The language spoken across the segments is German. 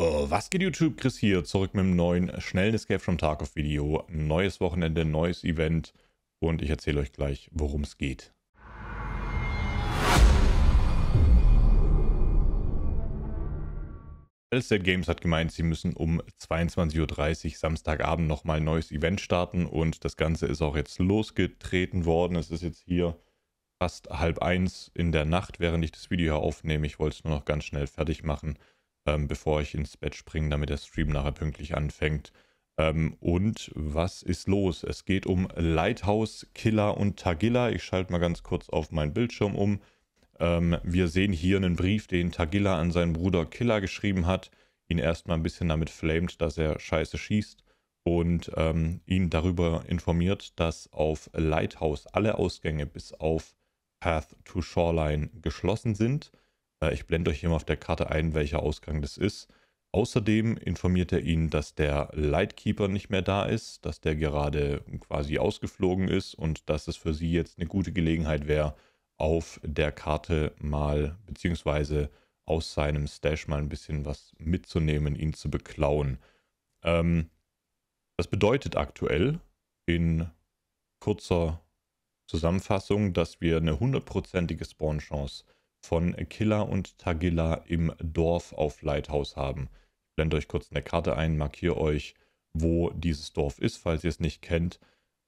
Uh, was geht YouTube? Chris hier, zurück mit einem neuen schnellen Escape from Tarkov Video. Neues Wochenende, neues Event und ich erzähle euch gleich, worum es geht. Elsted Games hat gemeint, sie müssen um 22.30 Uhr Samstagabend nochmal ein neues Event starten und das Ganze ist auch jetzt losgetreten worden. Es ist jetzt hier fast halb eins in der Nacht, während ich das Video hier aufnehme. Ich wollte es nur noch ganz schnell fertig machen ähm, bevor ich ins Bett springe, damit der Stream nachher pünktlich anfängt. Ähm, und was ist los? Es geht um Lighthouse, Killer und Tagilla. Ich schalte mal ganz kurz auf meinen Bildschirm um. Ähm, wir sehen hier einen Brief, den Tagilla an seinen Bruder Killer geschrieben hat. Ihn erstmal ein bisschen damit flamed, dass er scheiße schießt und ähm, ihn darüber informiert, dass auf Lighthouse alle Ausgänge bis auf Path to Shoreline geschlossen sind. Äh, ich blende euch hier mal auf der Karte ein, welcher Ausgang das ist. Außerdem informiert er ihn, dass der Lightkeeper nicht mehr da ist, dass der gerade quasi ausgeflogen ist und dass es für sie jetzt eine gute Gelegenheit wäre, auf der Karte mal beziehungsweise aus seinem Stash mal ein bisschen was mitzunehmen, ihn zu beklauen. Ähm, das bedeutet aktuell in kurzer Zusammenfassung, dass wir eine hundertprozentige Spawn-Chance haben von Killer und Tagilla im Dorf auf Lighthouse haben. Ich blende euch kurz eine Karte ein, markiere euch, wo dieses Dorf ist, falls ihr es nicht kennt.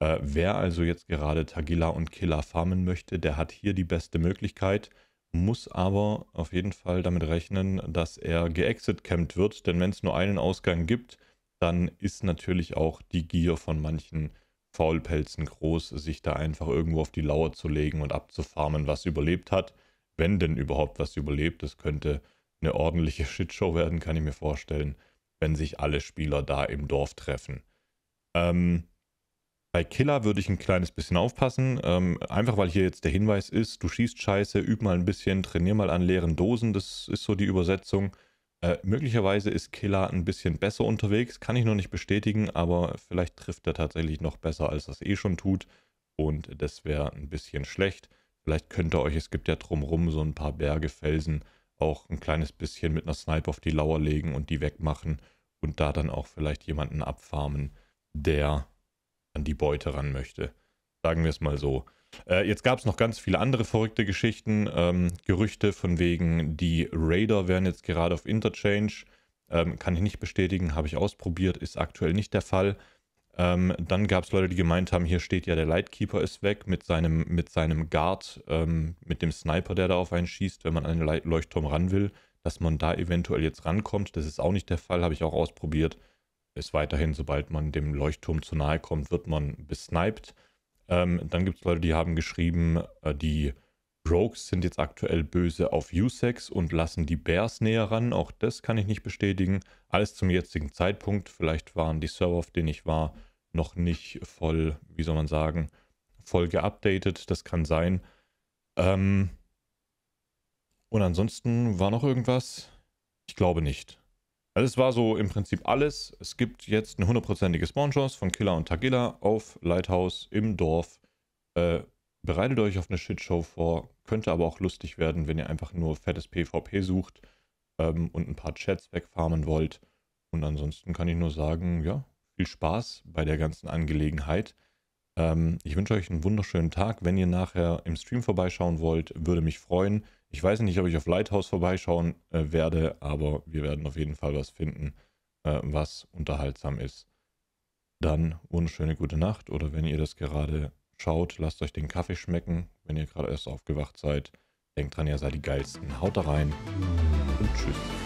Äh, wer also jetzt gerade Tagilla und Killer farmen möchte, der hat hier die beste Möglichkeit, muss aber auf jeden Fall damit rechnen, dass er geexit-campt wird, denn wenn es nur einen Ausgang gibt, dann ist natürlich auch die Gier von manchen Faulpelzen groß, sich da einfach irgendwo auf die Lauer zu legen und abzufarmen, was überlebt hat wenn denn überhaupt was überlebt, das könnte eine ordentliche Shitshow werden, kann ich mir vorstellen, wenn sich alle Spieler da im Dorf treffen. Ähm, bei Killer würde ich ein kleines bisschen aufpassen, ähm, einfach weil hier jetzt der Hinweis ist, du schießt scheiße, üb mal ein bisschen, trainier mal an leeren Dosen, das ist so die Übersetzung. Äh, möglicherweise ist Killer ein bisschen besser unterwegs, kann ich noch nicht bestätigen, aber vielleicht trifft er tatsächlich noch besser, als das eh schon tut und das wäre ein bisschen schlecht. Vielleicht könnt ihr euch, es gibt ja drumrum so ein paar Berge, Felsen, auch ein kleines bisschen mit einer Snipe auf die Lauer legen und die wegmachen und da dann auch vielleicht jemanden abfarmen, der an die Beute ran möchte. Sagen wir es mal so. Äh, jetzt gab es noch ganz viele andere verrückte Geschichten, ähm, Gerüchte von wegen, die Raider wären jetzt gerade auf Interchange. Ähm, kann ich nicht bestätigen, habe ich ausprobiert, ist aktuell nicht der Fall. Ähm, dann gab es Leute, die gemeint haben, hier steht ja, der Lightkeeper ist weg mit seinem, mit seinem Guard, ähm, mit dem Sniper, der da auf einen schießt, wenn man an den Le Leuchtturm ran will, dass man da eventuell jetzt rankommt. Das ist auch nicht der Fall, habe ich auch ausprobiert. Ist weiterhin, sobald man dem Leuchtturm zu nahe kommt, wird man besniped. Ähm, dann gibt es Leute, die haben geschrieben, äh, die Rogues sind jetzt aktuell böse auf Usex und lassen die Bears näher ran. Auch das kann ich nicht bestätigen. Alles zum jetzigen Zeitpunkt. Vielleicht waren die Server, auf denen ich war, noch nicht voll, wie soll man sagen, voll geupdatet. Das kann sein. Ähm und ansonsten war noch irgendwas? Ich glaube nicht. Also es war so im Prinzip alles. Es gibt jetzt eine hundertprozentige Spawn-Chance von Killer und Tagilla auf Lighthouse im Dorf. Äh, bereitet euch auf eine Shitshow vor, könnte aber auch lustig werden, wenn ihr einfach nur fettes PvP sucht ähm, und ein paar Chats wegfarmen wollt. Und ansonsten kann ich nur sagen, ja, viel Spaß bei der ganzen Angelegenheit. Ähm, ich wünsche euch einen wunderschönen Tag. Wenn ihr nachher im Stream vorbeischauen wollt, würde mich freuen. Ich weiß nicht, ob ich auf Lighthouse vorbeischauen äh, werde, aber wir werden auf jeden Fall was finden, äh, was unterhaltsam ist. Dann wunderschöne gute Nacht oder wenn ihr das gerade Schaut, lasst euch den Kaffee schmecken, wenn ihr gerade erst aufgewacht seid. Denkt dran, ihr seid die geilsten. Haut da rein und tschüss.